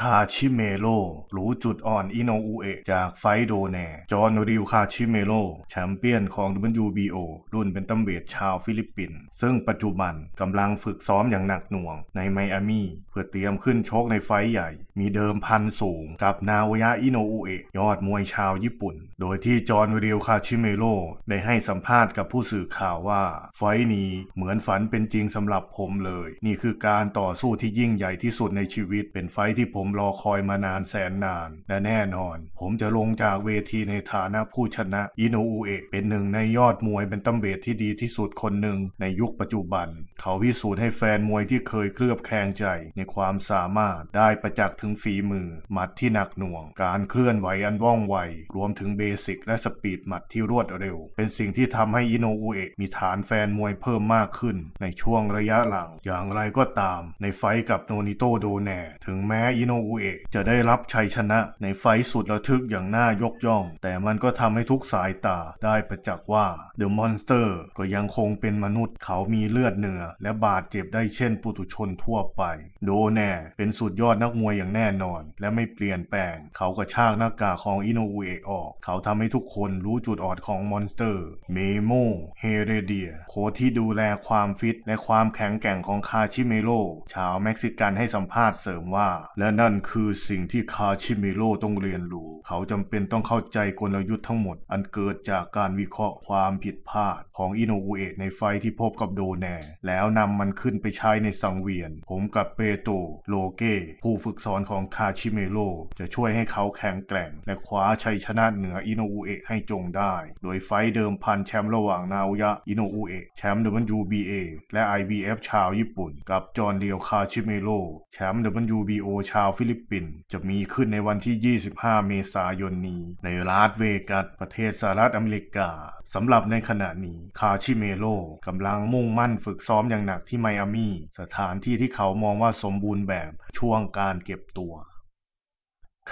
คาชิเมโรหรู้จุดอ่อนอิโนอุเอะจากไฟโดแนจอ์นริวคาชิเมโ่แชมเปี้ยนของ WBO รุ่นเป็นตัมเวทชาวฟิลิปปินส์ซึ่งปัจจุบันกำลังฝึกซ้อมอย่างหนักหน่วงในไมอามี เพื่อเตรียมขึ้นชกในไฟใหญ่ มีเดิมพันสูงกับนาวยะอิโนอุเอะยอดมวยชาวญี่ปุ่น โดยที่จอ์นริวคาชิเมโ่ได้ให้สัมภาษณ์กับผู้สื่อข่าวว่า ไฟนี้เหมือนฝันเป็นจริงสำหรับผมเลย นี่คือการต่อสู้ที่ยิ่งใหญ่ที่สุดในชีวิตเป็นไฟที่ผมมรอคอยมานานแสนนาน และแน่นอน ผมจะลงจากเวทีในฐานะผู้ชนะ อิโนอุเอะเป็นหนึ่งในยอดมวยเป็นตำเบทที่ดีที่สุดคนหนึ่งในยุคปัจจุบัน เขาพิสูจน์ให้แฟนมวยที่เคยเคลือบแคลงใจในความสามารถได้ประจักษ์ถึงฝีมือ หมัดที่หนักหน่วง การเคลื่อนไหวอันว่องไวรวมถึงเบสิก และสปีดหมัดที่รวดเร็ว เป็นสิ่งที่ทำให้อิโนอุเอะมีฐานแฟนมวยเพิ่มมากขึ้น ในช่วงระยะหลังอย่างไรก็ตาม ในไฟกับโนนิโตโดแนถึงแม้อิโนอเอะจะได้รับชัยชนะ ในไฟสุดระทึกอย่างน่ายกย่องแต่มันก็ทำให้ทุกสายตาได้ประจักษ์ว่าเดอะมอนสเตอร์ก็ยังคงเป็นมนุษย์ เขามีเลือดเนื้อและบาดเจ็บได้เช่น ปุถุชนทั่วไป โดแน่เป็นสุดยอดนักมวยอย่างแน่นอน และไม่เปลี่ยนแปลงเขาก็ชากหน้ากากของอินโนเวออก เขาทำให้ทุกคนรู้จุดอ่อนของมอนสเตอร์เมโมเฮเรเดียโค้ชที่ดูแลความฟิตและความแข็งแกร่งของคาชิเมโรชาวเม็กซิกันให้สัมภาษณ์เสริมว่า และน่ั่นคือสิ่งที่คาชิเมโร่ต้องเรียนรู้ เขาจำเป็นต้องเข้าใจกลยุทธ์ทั้งหมดอันเกิดจากการวิเคราะห์ความผิดพลาด ของอินโนเอตในไฟที่พบกับโดแนแล้วนำมันขึ้นไปใช้ในสังเวียน ผมกับเปโตโลเก ผู้ฝึกสอนของคาชิเมโร่จะช่วยให้เขาแข็งแกร่งและคว้าชัยชนะเหนืออินโนเอตให้จงได้ โดยไฟเดิมพันแชมป์ระหว่างนาวยะอินโนเอตแชมป์ WBA และ IBF ชาวญี่ปุ่น กับจอร์นเดียวคาชิเมโร่ แชมป์ WBO ชาวาวฟิลิปปินส์จะมีขึ้นในวันที่ 25 เมษายนนี้ ในรัฐเวกัสประเทศสหรัฐอเมริกา สำหรับในขณะนี้ คาชิเมโลกำลังมุ่งมั่นฝึกซ้อมอย่างหนักที่ไมอามี สถานที่ที่เขามองว่าสมบูรณ์แบบช่วงการเก็บตัว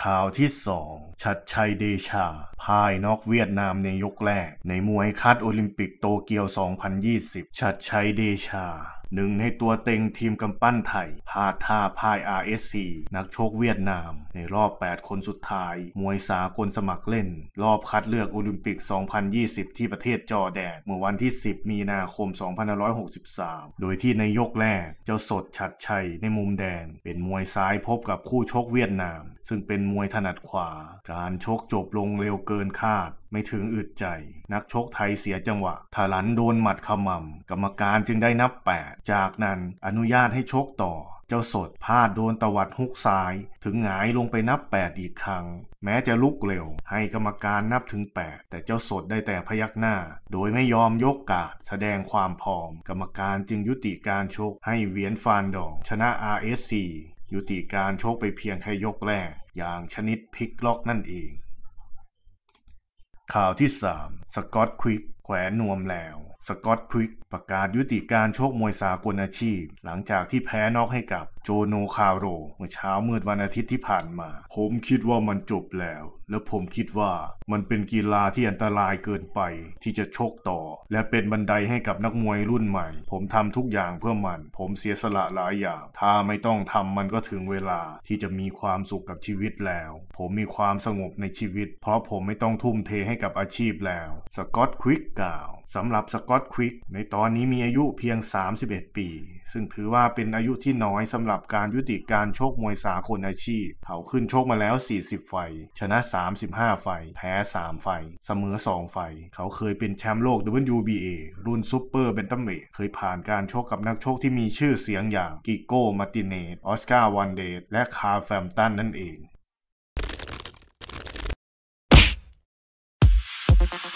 ข่าวที่ 2 ชัดชัยเดชาพายนอกเวียดนามในยกแรก ในมวยคัดโอลิมปิกโตเกียว2020 ชัดชัยเดชาหนึ่ง ในตัวเต็งทีมกำปั้นไทยพาท่าพาย RSC นักโชคเวียดนาม ในรอบ 8 คนสุดท้าย มวยสากลสมัครเล่น รอบคัดเลือกโอลิมปิก 2020 ที่ประเทศจอแดนเมื่อวันที่ 10 มีนาคม 2563 โดยที่ในยกแรก เจ้าสดฉัดชัยในมุมแดงเป็นมวยซ้ายพบกับคู่ชกเวียดนามซึ่งเป็นมวยถนัดขวา การชกจบลงเร็วเกินคาด ไม่ถึงอึดใจ นักชกไทยเสียจังหวะถลันโดนหมัดขมำกรรมการจึงได้นับ 8 จากนั้นอนุญาตให้ชกต่อ เจ้าสดพลาดโดนตวัดฮุกซ้าย ถึงหงายลงไปนับ 8 อีกครั้ง แม้จะลุกเร็ว ให้กรรมการนับถึง 8 แต่เจ้าสดได้แต่พยักหน้า โดยไม่ยอมยกกาดแสดงความพร้อม กรรมการจึงยุติการชกให้เวียนฟานดองชนะ RSC ยุติการโชคไปเพียงแค่ยกแรกอย่างชนิดพลิกล็อกนั่นเอง ข่าวที่ 3 สกอตควิกแขวนนวมแล้ว สกอตพวิกประกาศยุติการโชคมวยสากลอาชีพ หลังจากที่แพ้นอกให้กับโจโนคาโรเมื่อเช้ามืดวันอาทิตย์ที่ผ่านมา ผมคิดว่ามันจบแล้ว และผมคิดว่ามันเป็นกีฬาที่อันตรายเกินไป ที่จะชกต่อ และเป็นบันไดให้กับนักมวยรุ่นใหม่ ผมทำทุกอย่างเพื่อมัน ผมเสียสละหลายอย่างถ้าไม่ต้องทำมันก็ถึงเวลาที่จะมีความสุขกับชีวิตแล้ว ผมมีความสงบในชีวิต เพราะผมไม่ต้องทุ่มเทให้กับอาชีพแล้วสกอตควิก19สำหรับสกอตควิกในตอนนี้มีอายุเพียง 31 ปี ซึ่งถือว่าเป็นอายุที่น้อยสำหรับการยุติการโชคมวยสาคนอาชีพ เขาขึ้นโชคมาแล้ว 40 ไฟชนะ 35 ไฟ แพ้ 3 ไฟเสมอ 2 ไฟ เขาเคยเป็นแชมป์โลก WBA รุ่นซูเปอร์เบนตัมเมทเคยผ่านการโชคกับนักโชคที่มีชื่อเสียงอย่างกิโก้ มาติเนตออสการ์วันเดตและคาร์แฟมตันนั่นเอง Thank you.